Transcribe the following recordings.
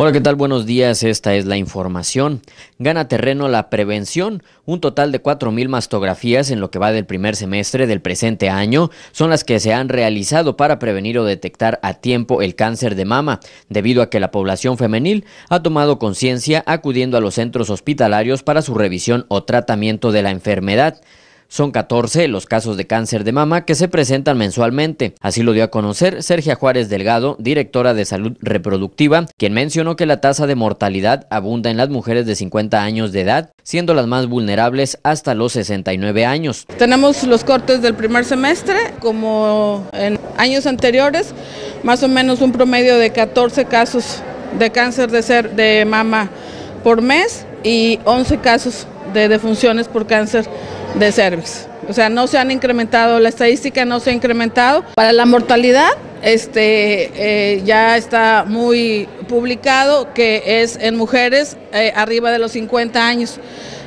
Hola, ¿qué tal? Buenos días, esta es la información. Gana terreno la prevención. Un total de 4.000 mastografías en lo que va del primer semestre del presente año son las que se han realizado para prevenir o detectar a tiempo el cáncer de mama, debido a que la población femenil ha tomado conciencia acudiendo a los centros hospitalarios para su revisión o tratamiento de la enfermedad. Son 14 los casos de cáncer de mama que se presentan mensualmente. Así lo dio a conocer Sergio Juárez Delgado, directora de Salud Reproductiva, quien mencionó que la tasa de mortalidad abunda en las mujeres de 50 años de edad, siendo las más vulnerables hasta los 69 años. Tenemos los cortes del primer semestre, como en años anteriores, más o menos un promedio de 14 casos de cáncer de, de mama por mes y 11 casos de defunciones por cáncer de O sea, no se han incrementado, la estadística no se ha incrementado. Para la mortalidad, este, eh, ya está muy publicado que es en mujeres eh, arriba de los 50 años.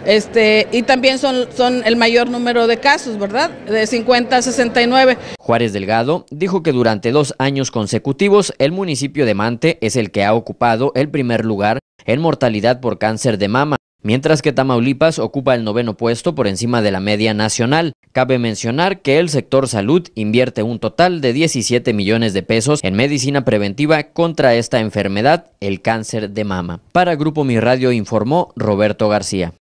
Este, y también son, son el mayor número de casos, ¿verdad? De 50 a 69. Juárez Delgado dijo que durante dos años consecutivos el municipio de Mante es el que ha ocupado el primer lugar en mortalidad por cáncer de mama mientras que Tamaulipas ocupa el noveno puesto por encima de la media nacional. Cabe mencionar que el sector salud invierte un total de 17 millones de pesos en medicina preventiva contra esta enfermedad, el cáncer de mama. Para Grupo Mi Radio informó Roberto García.